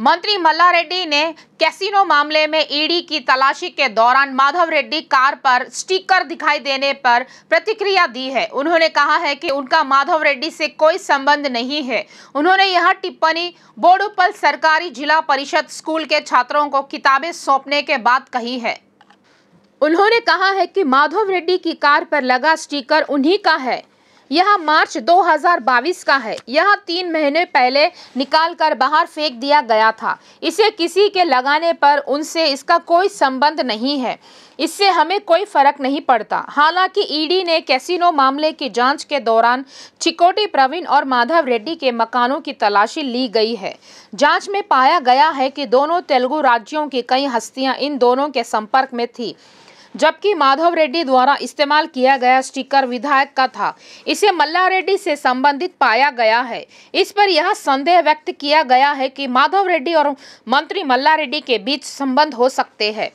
मंत्री मल्ला रेड्डी ने कैसीनो मामले में ईडी की तलाशी के दौरान माधव रेड्डी कार पर स्टिकर दिखाई देने पर प्रतिक्रिया दी है उन्होंने कहा है कि उनका माधव रेड्डी से कोई संबंध नहीं है उन्होंने यह टिप्पणी बोडोपल सरकारी जिला परिषद स्कूल के छात्रों को किताबें सौंपने के बाद कही है उन्होंने कहा है कि माधव रेड्डी की कार पर लगा स्टिकर उन्हीं का है यह मार्च 2022 का है यह तीन महीने पहले निकाल कर बाहर फेंक दिया गया था इसे किसी के लगाने पर उनसे इसका कोई संबंध नहीं है इससे हमें कोई फर्क नहीं पड़ता हालांकि ईडी ने कैसीनो मामले की जांच के दौरान चिकोटी प्रवीण और माधव रेड्डी के मकानों की तलाशी ली गई है जांच में पाया गया है कि दोनों तेलुगु राज्यों की कई हस्तियां इन दोनों के संपर्क में थी जबकि माधव रेड्डी द्वारा इस्तेमाल किया गया स्टिकर विधायक का था इसे मल्ला रेड्डी से संबंधित पाया गया है इस पर यह संदेह व्यक्त किया गया है कि माधव रेड्डी और मंत्री मल्ला रेड्डी के बीच संबंध हो सकते हैं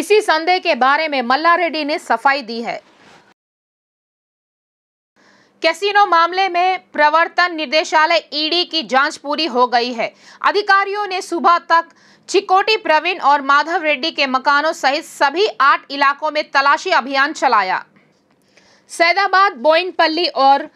इसी संदेह के बारे में मल्ला रेड्डी ने सफाई दी है कैसीनो मामले में प्रवर्तन निदेशालय ईडी की जांच पूरी हो गई है अधिकारियों ने सुबह तक चिकोटी प्रवीण और माधव रेड्डी के मकानों सहित सभी आठ इलाकों में तलाशी अभियान चलाया सैदाबाद बोइनपल्ली और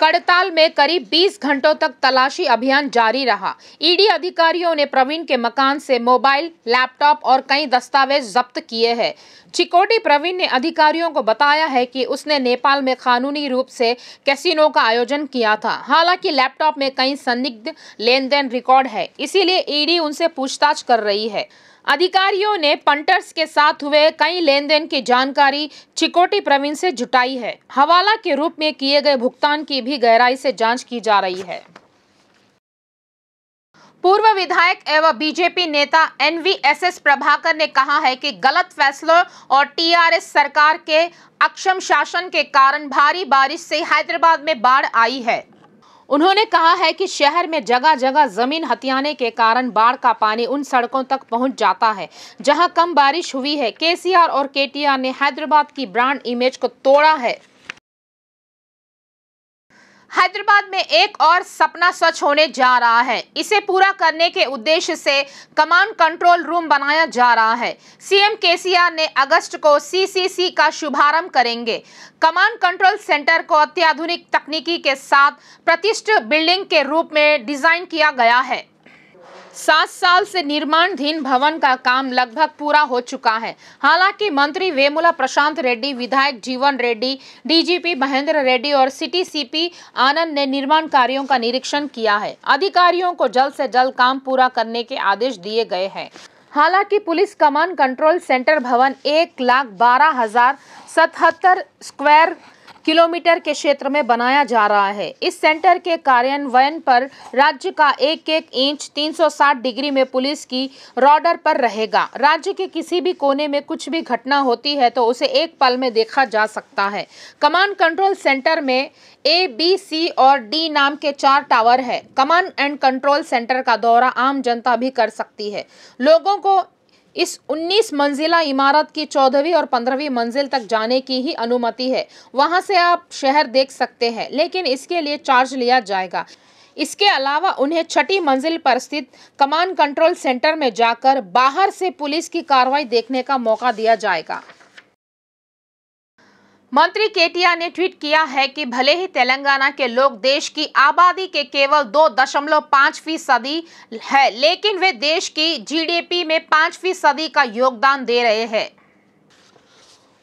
कड़ताल में करीब 20 घंटों तक तलाशी अभियान जारी रहा ईडी अधिकारियों ने प्रवीण के मकान से मोबाइल लैपटॉप और कई दस्तावेज जब्त किए हैं चिकोटी प्रवीण ने अधिकारियों को बताया है कि उसने नेपाल में कानूनी रूप से कैसीनो का आयोजन किया था हालांकि लैपटॉप में कई संदिग्ध लेन देन रिकॉर्ड है इसीलिए ईडी उनसे पूछताछ कर रही है अधिकारियों ने पंटर्स के साथ हुए कई लेन देन की जानकारी चिकोटी प्रवीण से जुटाई है हवाला के रूप में किए गए भुगतान की भी गहराई से जांच की जा रही है पूर्व विधायक एवं बीजेपी नेता एनवीएसएस प्रभाकर ने कहा है कि गलत फैसलों और टीआरएस सरकार के अक्षम शासन के कारण भारी बारिश से हैदराबाद में बाढ़ आई है उन्होंने कहा है कि शहर में जगह जगह जमीन हथियाने के कारण बाढ़ का पानी उन सड़कों तक पहुंच जाता है जहां कम बारिश हुई है केसीआर और केटीआर ने हैदराबाद की ब्रांड इमेज को तोड़ा है हैदराबाद में एक और सपना सच होने जा रहा है इसे पूरा करने के उद्देश्य से कमांड कंट्रोल रूम बनाया जा रहा है सीएम केसीआर ने अगस्त को सीसीसी का शुभारंभ करेंगे कमांड कंट्रोल सेंटर को अत्याधुनिक तकनीकी के साथ प्रतिष्ठित बिल्डिंग के रूप में डिजाइन किया गया है सात साल से निर्माणधीन भवन का काम लगभग पूरा हो चुका है हालांकि मंत्री वेमुला प्रशांत रेड्डी विधायक जीवन रेड्डी डीजीपी महेंद्र रेड्डी और सिटी सीपी आनंद ने निर्माण कार्यों का निरीक्षण किया है अधिकारियों को जल्द से जल्द काम पूरा करने के आदेश दिए गए हैं हालांकि पुलिस कमान कंट्रोल सेंटर भवन एक लाख बारह हजार सतहत्तर स्क्वायर किलोमीटर के क्षेत्र में बनाया जा रहा है इस सेंटर के कार्यान्वयन पर राज्य का एक एक इंच 360 डिग्री में पुलिस की रॉडर पर रहेगा राज्य के किसी भी कोने में कुछ भी घटना होती है तो उसे एक पल में देखा जा सकता है कमांड कंट्रोल सेंटर में ए बी सी और डी नाम के चार टावर है कमांड एंड कंट्रोल सेंटर का दौरा आम जनता भी कर सकती है लोगों को इस 19 मंजिला इमारत की चौदहवीं और पंद्रहवीं मंजिल तक जाने की ही अनुमति है वहां से आप शहर देख सकते हैं लेकिन इसके लिए चार्ज लिया जाएगा इसके अलावा उन्हें छठी मंजिल पर स्थित कमांड कंट्रोल सेंटर में जाकर बाहर से पुलिस की कार्रवाई देखने का मौका दिया जाएगा मंत्री केटिया ने ट्वीट किया है कि भले ही तेलंगाना के लोग देश की आबादी के केवल दो दशमलव पाँच फीसदी है लेकिन वे देश की जीडीपी में पाँच फीसदी का योगदान दे रहे हैं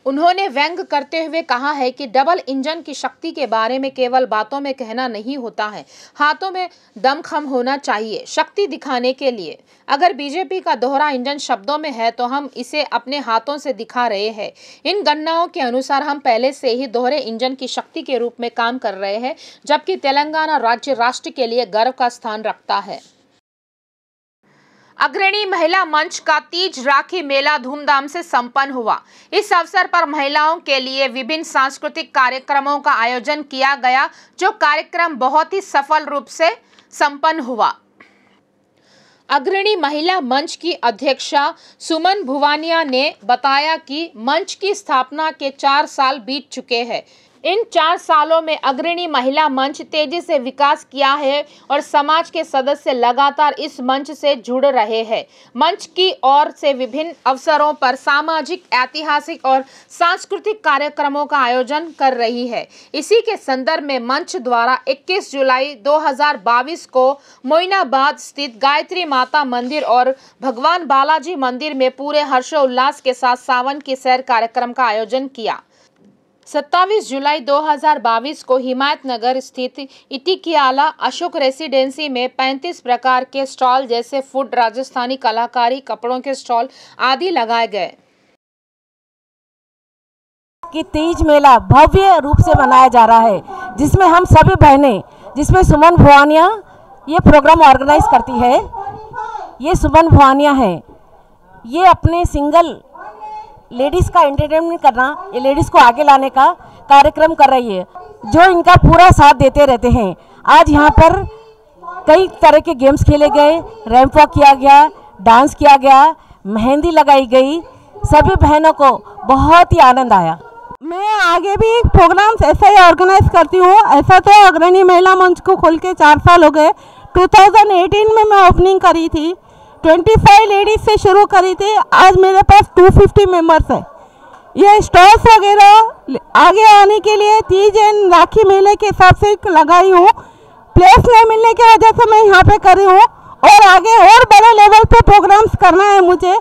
उन्होंने व्यंग करते हुए कहा है कि डबल इंजन की शक्ति के बारे में केवल बातों में कहना नहीं होता है हाथों में दमखम होना चाहिए शक्ति दिखाने के लिए अगर बीजेपी का दोहरा इंजन शब्दों में है तो हम इसे अपने हाथों से दिखा रहे हैं इन गणनाओं के अनुसार हम पहले से ही दोहरे इंजन की शक्ति के रूप में काम कर रहे हैं जबकि तेलंगाना राज्य राष्ट्र के लिए गर्व का स्थान रखता है अग्रणी महिला मंच का तीज राखी मेला धूमधाम से संपन्न हुआ इस अवसर पर महिलाओं के लिए विभिन्न सांस्कृतिक कार्यक्रमों का आयोजन किया गया जो कार्यक्रम बहुत ही सफल रूप से संपन्न हुआ अग्रणी महिला मंच की अध्यक्षा सुमन भुवानिया ने बताया कि मंच की स्थापना के चार साल बीत चुके हैं इन चार सालों में अग्रणी महिला मंच तेजी से विकास किया है और समाज के सदस्य लगातार इस मंच से जुड़ रहे हैं मंच की ओर से विभिन्न अवसरों पर सामाजिक ऐतिहासिक और सांस्कृतिक कार्यक्रमों का आयोजन कर रही है इसी के संदर्भ में मंच द्वारा 21 जुलाई 2022 को मोइनाबाद स्थित गायत्री माता मंदिर और भगवान बालाजी मंदिर में पूरे हर्षोल्लास के साथ सावन की सैर कार्यक्रम का आयोजन किया 27 जुलाई 2022 को हिमायत नगर स्थित इटिकियाला अशोक रेसिडेंसी में 35 प्रकार के स्टॉल जैसे फूड राजस्थानी कलाकारी कपड़ों के स्टॉल आदि लगाए गए की तीज मेला भव्य रूप से मनाया जा रहा है जिसमें हम सभी बहनें जिसमें सुमन भवानिया ये प्रोग्राम ऑर्गेनाइज करती है ये सुमन भवानिया है ये अपने सिंगल लेडीज़ का एंटरटेनमेंट करना ये लेडीज़ को आगे लाने का कार्यक्रम कर रही है जो इनका पूरा साथ देते रहते हैं आज यहाँ पर कई तरह के गेम्स खेले गए रैम्प वॉक किया गया डांस किया गया मेहंदी लगाई गई सभी बहनों को बहुत ही आनंद आया मैं आगे भी प्रोग्राम ऐसा ही ऑर्गेनाइज करती हूँ ऐसा तो अग्रणी महिला मंच को खोल के चार साल हो गए 2018 में मैं ओपनिंग करी थी 25 लेडीज से शुरू करी थी आज मेरे पास 250 मेम्बर्स हैं ये स्टॉल्स वगैरह आगे आने के लिए तीज एंड राखी मेले के हिसाब से लगाई हूँ प्लेस नहीं मिलने की वजह से मैं यहाँ पे करी हूँ और आगे और बड़े लेवल पे प्रोग्राम्स करना है मुझे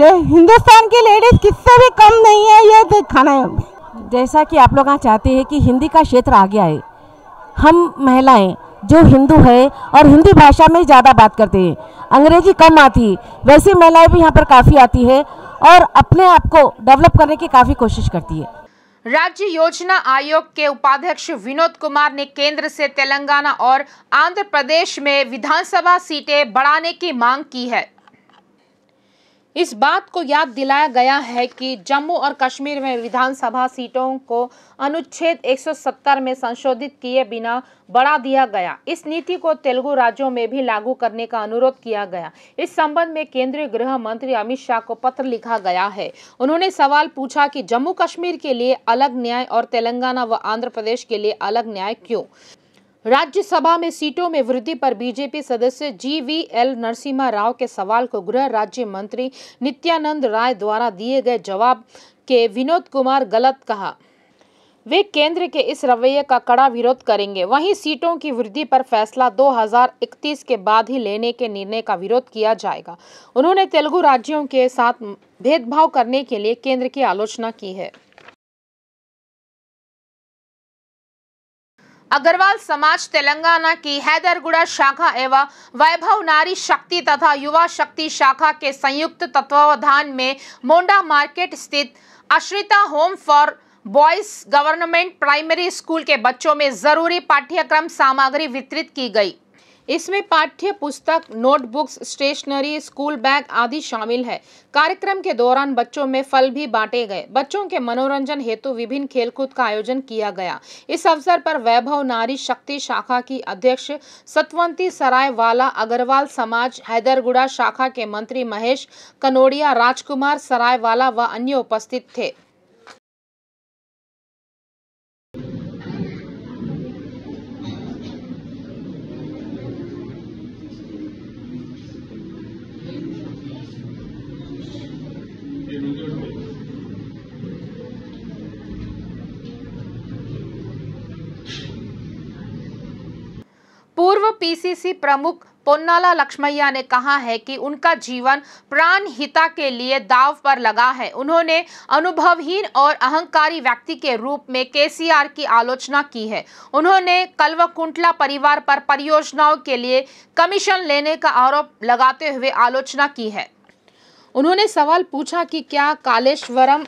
ले हिंदुस्तान की लेडीज किससे भी कम नहीं है ये दिखाना है जैसा कि आप लोग चाहते हैं कि हिंदी का क्षेत्र आगे आए हम महिलाएं जो हिंदू है और हिंदी भाषा में ज़्यादा बात करते हैं अंग्रेजी कम आती है वैसी महिलाएं भी यहाँ पर काफ़ी आती है और अपने आप को डेवलप करने की काफ़ी कोशिश करती है राज्य योजना आयोग के उपाध्यक्ष विनोद कुमार ने केंद्र से तेलंगाना और आंध्र प्रदेश में विधानसभा सीटें बढ़ाने की मांग की है इस बात को याद दिलाया गया है कि जम्मू और कश्मीर में विधानसभा सीटों को अनुच्छेद 170 में संशोधित किए बिना बढ़ा दिया गया इस नीति को तेलुगु राज्यों में भी लागू करने का अनुरोध किया गया इस संबंध में केंद्रीय गृह मंत्री अमित शाह को पत्र लिखा गया है उन्होंने सवाल पूछा कि जम्मू कश्मीर के लिए अलग न्याय और तेलंगाना व आंध्र प्रदेश के लिए अलग न्याय क्यों राज्यसभा में सीटों में वृद्धि पर बीजेपी सदस्य G V L Narasimha Rao के सवाल को गृह राज्य मंत्री नित्यानंद राय द्वारा दिए गए जवाब के विनोद कुमार गलत कहा वे केंद्र के इस रवैये का कड़ा विरोध करेंगे वहीं सीटों की वृद्धि पर फैसला 2031 के बाद ही लेने के निर्णय का विरोध किया जाएगा उन्होंने तेलुगु राज्यों के साथ भेदभाव करने के लिए केंद्र की आलोचना की है अग्रवाल समाज तेलंगाना की हैदरगुड़ा शाखा एवं वैभव नारी शक्ति तथा युवा शक्ति शाखा के संयुक्त तत्वावधान में मोंडा मार्केट स्थित Ashrita home for boys government primary school के बच्चों में ज़रूरी पाठ्यक्रम सामग्री वितरित की गई इसमें पाठ्य पुस्तक नोटबुक्स स्टेशनरी स्कूल बैग आदि शामिल है कार्यक्रम के दौरान बच्चों में फल भी बांटे गए बच्चों के मनोरंजन हेतु विभिन्न खेलकूद का आयोजन किया गया इस अवसर पर वैभव नारी शक्ति शाखा की अध्यक्ष सतवंती सराय वाला अग्रवाल समाज हैदरगुड़ा शाखा के मंत्री महेश कनोड़िया राजकुमार सरायवाला व वा अन्य उपस्थित थे पूर्व पीसीसी प्रमुख पोन्नाला लक्ष्मैया ने कहा है कि उनका जीवन प्राण हिता के लिए दाव पर लगा है उन्होंने अनुभवहीन और अहंकारी व्यक्ति के रूप में केसीआर की आलोचना की है उन्होंने कलवकुंटला परिवार पर परियोजनाओं के लिए कमीशन लेने का आरोप लगाते हुए आलोचना की है उन्होंने सवाल पूछा कि क्या कालेश्वरम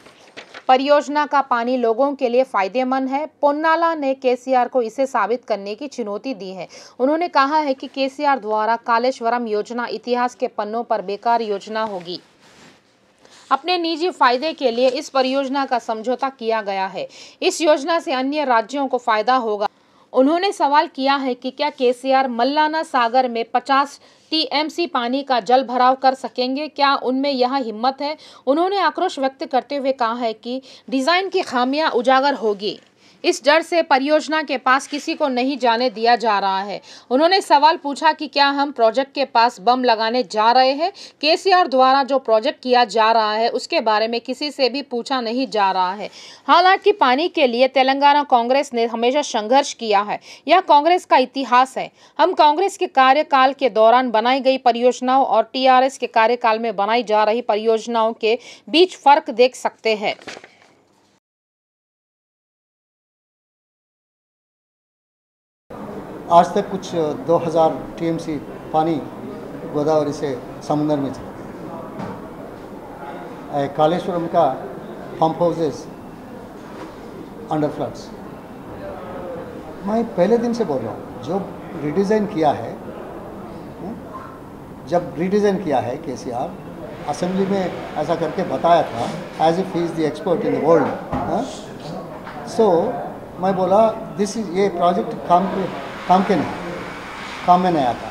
परियोजना का पानी लोगों के लिए फायदेमंद है पोन्नाला ने केसीआर को इसे साबित करने की चुनौती दी है उन्होंने कहा है कि केसीआर द्वारा कालेश्वरम योजना इतिहास के पन्नों पर बेकार योजना होगी अपने निजी फायदे के लिए इस परियोजना का समझौता किया गया है इस योजना से अन्य राज्यों को फायदा होगा उन्होंने सवाल किया है कि क्या केसीआर मल्लाना सागर में 50 टीएमसी पानी का जल भराव कर सकेंगे क्या उनमें यह हिम्मत है उन्होंने आक्रोश व्यक्त करते हुए कहा है कि डिज़ाइन की खामियां उजागर होगी इस डर से परियोजना के पास किसी को नहीं जाने दिया जा रहा है उन्होंने सवाल पूछा कि क्या हम प्रोजेक्ट के पास बम लगाने जा रहे हैं केसीआर द्वारा जो प्रोजेक्ट किया जा रहा है उसके बारे में किसी से भी पूछा नहीं जा रहा है हालांकि पानी के लिए तेलंगाना कांग्रेस ने हमेशा संघर्ष किया है यह कांग्रेस का इतिहास है हम कांग्रेस के कार्यकाल के दौरान बनाई गई परियोजनाओं और टीआरएस के कार्यकाल में बनाई जा रही परियोजनाओं के बीच फर्क देख सकते हैं आज तक कुछ 2000 टीएमसी पानी गोदावरी से समुद्र में चला गया कालेश्वरम का पंप हाउसेस अंडर फ्लड्स मैं पहले दिन से बोल रहा हूँ जो रिडिज़ाइन किया है हाँ, जब रिडिज़ाइन किया है के सी आर असेंबली में ऐसा करके बताया था as a fees the expert in the world so मैं बोला दिस इज ये प्रोजेक्ट काम काम के नहीं काम में नहीं आता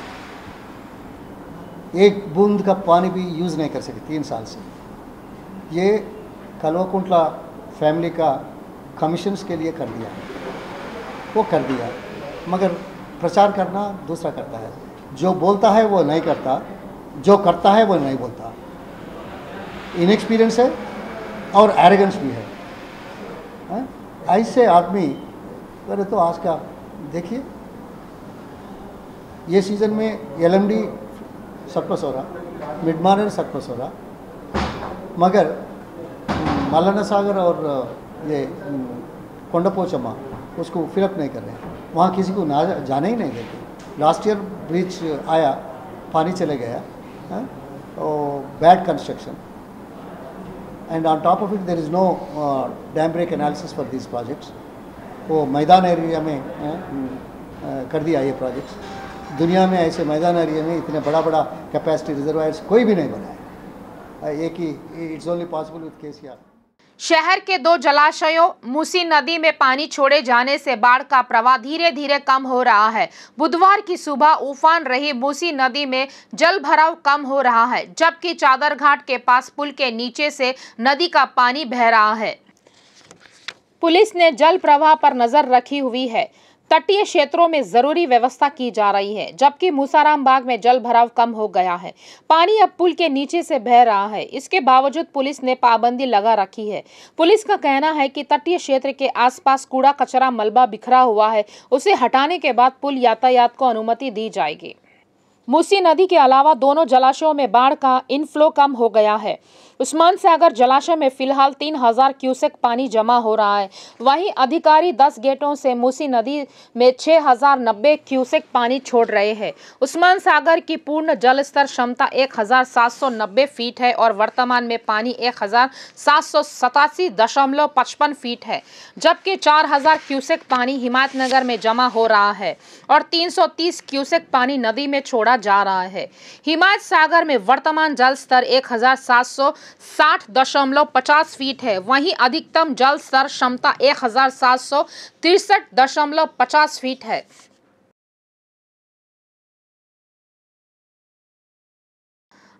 एक बूंद का पानी भी यूज़ नहीं कर सके तीन साल से ये कलवाकुंटला फैमिली का कमीशन्स के लिए कर दिया वो कर दिया मगर प्रचार करना दूसरा करता है जो बोलता है वो नहीं करता जो करता है वो नहीं बोलता इनएक्सपीरियंस है और एरेगेंस भी है हाँ? ऐसे आदमी अरे तो आज का देखिए ये सीज़न में एल एम डी सरप्लस हो रहा मिड मार्नर सरप्लस हो रहा मगर मालाना हम्म, सागर और ये कोंडापोचम्मा उसको फिलअप नहीं कर रहे हैं वहाँ किसी को ना जाने ही नहीं देते लास्ट ईयर ब्रिज आया पानी चले गया हाँ, और bad construction and on top of it there is no uh, dam break analysis for these projects वो मैदान एरिया में हाँ, हम्म, कर दिया ये प्रोजेक्ट्स दुनिया में ऐसे मैदान एरिया में इतने बड़ा बड़ा कैपेसिटी रिजर्वायर्स कोई भी नहीं है एक ही इट्स ओनली पॉसिबल विद के शहर के दो जलाशयों मूसी नदी में पानी छोड़े जाने से बाढ़ का प्रवाह धीरे धीरे कम हो रहा है बुधवार की सुबह उफान रही मूसी नदी में जल भराव कम हो रहा है जबकि चादर घाट के पास पुल के नीचे से नदी का पानी बह रहा है पुलिस ने जल प्रवाह पर नजर रखी हुई है तटीय क्षेत्रों में जरूरी व्यवस्था की जा रही है जबकि मूसाराम बाग में जल भराव कम हो गया है पानी अब पुल के नीचे से बह रहा है इसके बावजूद पुलिस ने पाबंदी लगा रखी है पुलिस का कहना है कि तटीय क्षेत्र के आसपास कूड़ा कचरा मलबा बिखरा हुआ है उसे हटाने के बाद पुल यातायात को अनुमति दी जाएगी मूसी नदी के अलावा दोनों जलाशयों में बाढ़ का इनफ्लो कम हो गया है उस्मान सागर जलाशय में फिलहाल तीन हजार क्यूसेक पानी जमा हो रहा है वहीं अधिकारी दस गेटों से मूसी नदी में हजार नब्बे क्यूसेक पानी छोड़ रहे हैं उस्मान सागर की पूर्ण जल स्तर क्षमता एक हज़ार सात सौ नब्बे फीट है और वर्तमान में पानी एक हज़ार सात सौ सतासी दशमलव पचपन फीट है जबकि चार हजार क्यूसेक पानी नगर में जमा हो रहा है और तीन सौ तीस क्यूसेक पानी नदी में छोड़ा जा रहा है हिमायत सागर में वर्तमान जल स्तर एक हज़ार सात सौ साठ दशमलव पचास फीट है वहीं अधिकतम जल स्तर क्षमता एक हजार सात सौ तिरसठ दशमलव पचास फीट है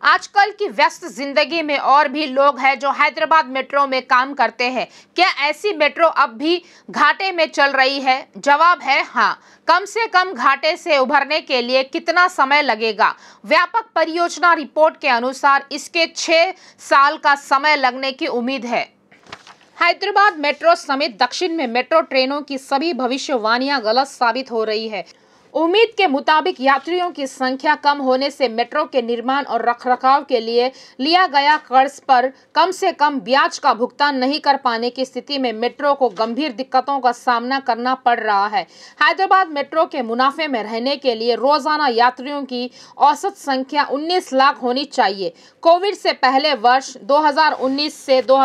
आजकल की व्यस्त जिंदगी में और भी लोग हैं जो हैदराबाद मेट्रो में काम करते हैं क्या ऐसी मेट्रो अब भी घाटे में चल रही है जवाब है हाँ कम से कम घाटे से उभरने के लिए कितना समय लगेगा व्यापक परियोजना रिपोर्ट के अनुसार इसके छः साल का समय लगने की उम्मीद है हैदराबाद मेट्रो समेत दक्षिण में मेट्रो ट्रेनों की सभी भविष्यवाणियां गलत साबित हो रही है उम्मीद के मुताबिक यात्रियों की संख्या कम होने से मेट्रो के निर्माण और रखरखाव के लिए लिया गया कर्ज पर कम से कम ब्याज का भुगतान नहीं कर पाने की स्थिति में मेट्रो को गंभीर दिक्कतों का सामना करना पड़ रहा है हैदराबाद मेट्रो के मुनाफे में रहने के लिए रोजाना यात्रियों की औसत संख्या 19 लाख होनी चाहिए कोविड से पहले वर्ष दो से दो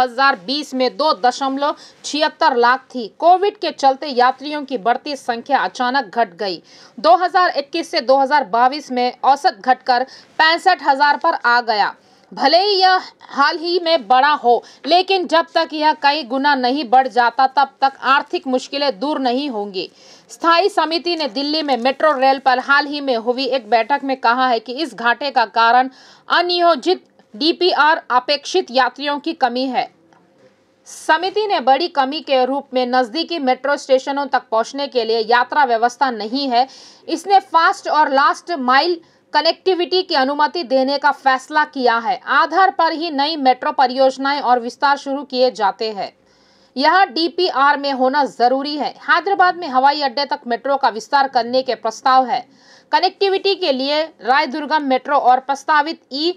में दो दशमलव छिहत्तर लाख थी कोविड के चलते यात्रियों की बढ़ती संख्या अचानक घट गई 2021 से 2022 में औसत घटकर पैंसठ हज़ार पर आ गया भले ही यह हाल ही में बड़ा हो लेकिन जब तक यह कई गुना नहीं बढ़ जाता तब तक आर्थिक मुश्किलें दूर नहीं होंगी स्थायी समिति ने दिल्ली में मेट्रो रेल पर हाल ही में हुई एक बैठक में कहा है कि इस घाटे का कारण अनियोजित डीपीआर अपेक्षित यात्रियों की कमी है समिति ने बड़ी कमी के रूप में नज़दीकी मेट्रो स्टेशनों तक पहुंचने के लिए यात्रा व्यवस्था नहीं है इसने फास्ट और लास्ट माइल कनेक्टिविटी की अनुमति देने का फैसला किया है आधार पर ही नई मेट्रो परियोजनाएं और विस्तार शुरू किए जाते हैं यह डीपीआर में होना जरूरी है हैदराबाद में हवाई अड्डे तक मेट्रो का विस्तार करने के प्रस्ताव है कनेक्टिविटी के लिए राय दुर्गम मेट्रो और प्रस्तावित ई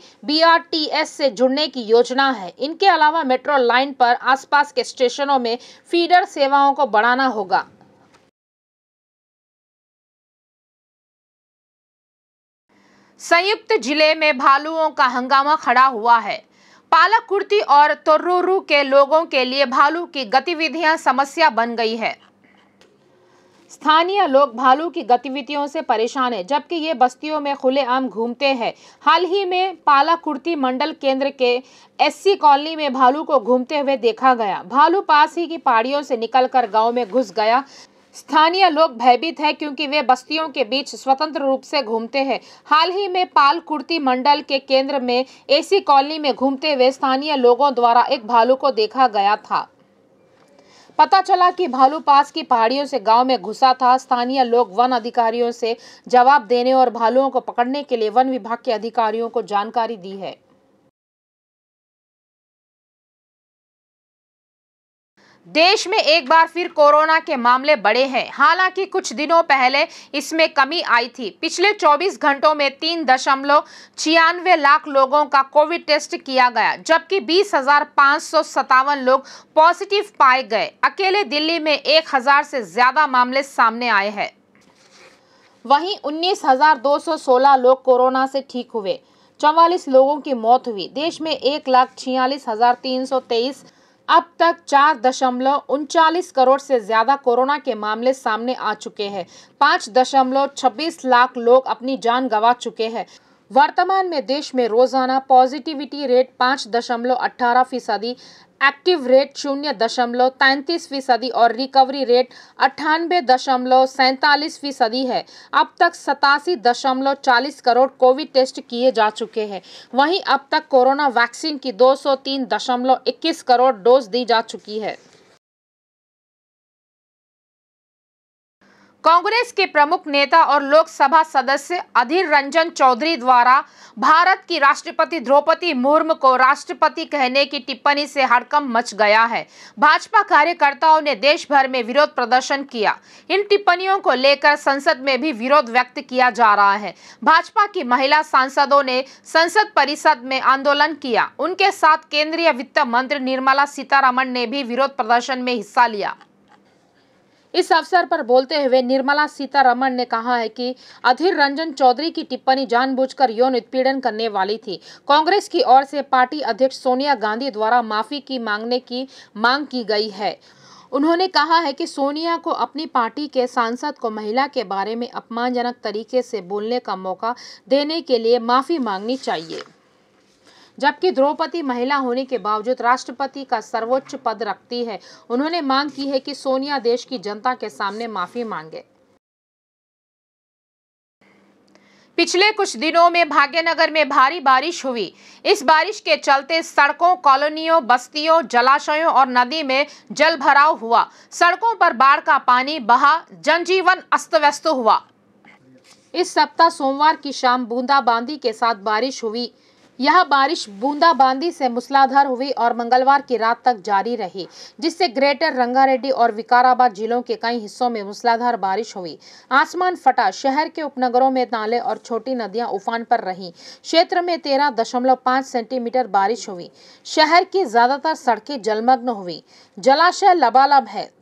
एस से जुड़ने की योजना है इनके अलावा मेट्रो लाइन पर आसपास के स्टेशनों में फीडर सेवाओं को बढ़ाना होगा संयुक्त जिले में भालुओं का हंगामा खड़ा हुआ है पाला कुर्ती और तोर्रोरू के लोगों के लिए भालू की गतिविधियां समस्या बन गई है स्थानीय लोग भालू की गतिविधियों से परेशान हैं जबकि ये बस्तियों में खुलेआम घूमते हैं हाल ही में पाला कुर्ती मंडल केंद्र के एससी कॉलोनी में भालू को घूमते हुए देखा गया भालू पास ही की पहाड़ियों से निकलकर गांव में घुस गया स्थानीय लोग भयभीत हैं क्योंकि वे बस्तियों के बीच स्वतंत्र रूप से घूमते हैं हाल ही में पाल कुर्ती मंडल के केंद्र में एसी कॉलोनी में घूमते हुए स्थानीय लोगों द्वारा एक भालू को देखा गया था पता चला कि भालू पास की पहाड़ियों से गांव में घुसा था स्थानीय लोग वन अधिकारियों से जवाब देने और भालुओं को पकड़ने के लिए वन विभाग के अधिकारियों को जानकारी दी है देश में एक बार फिर कोरोना के मामले बढ़े हैं हालांकि कुछ दिनों पहले इसमें कमी आई थी पिछले 24 घंटों में तीन दशमलव छियानवे लाख लोगों का कोविड टेस्ट किया गया जबकि बीस हजार पाँच सौ सतावन लोग पॉजिटिव पाए गए अकेले दिल्ली में एक हजार से ज़्यादा मामले सामने आए हैं वहीं 19,216 लोग कोरोना से ठीक हुए चौवालीस लोगों की मौत हुई देश में एक लाख छियालीस हज़ार तीन सौ तेईस अब तक चार दशमलव उनचालीस करोड़ से ज़्यादा कोरोना के मामले सामने आ चुके हैं पाँच दशमलव छब्बीस लाख लोग अपनी जान गंवा चुके हैं वर्तमान में देश में रोजाना पॉजिटिविटी रेट पाँच दशमलव अट्ठारह फीसदी एक्टिव रेट शून्य दशमलव तैंतीस फीसदी और रिकवरी रेट अट्ठानबे दशमलव सैंतालीस फीसदी है अब तक सतासी दशमलव चालीस करोड़ कोविड टेस्ट किए जा चुके हैं वहीं अब तक कोरोना वैक्सीन की दो सौ तीन दशमलव इक्कीस करोड़ डोज दी जा चुकी है कांग्रेस के प्रमुख नेता और लोकसभा सदस्य अधीर रंजन चौधरी द्वारा भारत की राष्ट्रपति द्रौपदी मुर्मू को राष्ट्रपति कहने की टिप्पणी से हड़कम मच गया है भाजपा कार्यकर्ताओं ने देश भर में विरोध प्रदर्शन किया इन टिप्पणियों को लेकर संसद में भी विरोध व्यक्त किया जा रहा है भाजपा की महिला सांसदों ने संसद परिषद में आंदोलन किया उनके साथ केंद्रीय वित्त मंत्री निर्मला सीतारमण ने भी विरोध प्रदर्शन में हिस्सा लिया इस अवसर पर बोलते हुए निर्मला सीतारमण ने कहा है कि अधीर रंजन चौधरी की टिप्पणी जानबूझकर यौन उत्पीड़न करने वाली थी कांग्रेस की ओर से पार्टी अध्यक्ष सोनिया गांधी द्वारा माफी की मांगने की मांग की गई है उन्होंने कहा है कि सोनिया को अपनी पार्टी के सांसद को महिला के बारे में अपमानजनक तरीके से बोलने का मौका देने के लिए माफी मांगनी चाहिए जबकि द्रौपदी महिला होने के बावजूद राष्ट्रपति का सर्वोच्च पद रखती है उन्होंने मांग की है कि सोनिया देश की जनता के सामने माफी मांगे पिछले कुछ दिनों में भाग्यनगर में भारी बारिश हुई इस बारिश के चलते सड़कों कॉलोनियों बस्तियों जलाशयों और नदी में जल भराव हुआ सड़कों पर बाढ़ का पानी बहा जनजीवन अस्त व्यस्त हुआ इस सप्ताह सोमवार की शाम बूंदाबांदी के साथ बारिश हुई यह बारिश बूंदाबांदी से मूसलाधार हुई और मंगलवार की रात तक जारी रही जिससे ग्रेटर रंगारेड्डी और विकाराबाद जिलों के कई हिस्सों में मूसलाधार बारिश हुई आसमान फटा शहर के उपनगरों में नाले और छोटी नदियां उफान पर रहीं क्षेत्र में तेरह दशमलव पाँच सेंटीमीटर बारिश हुई शहर की ज्यादातर सड़कें जलमग्न हुई जलाशय लबालब है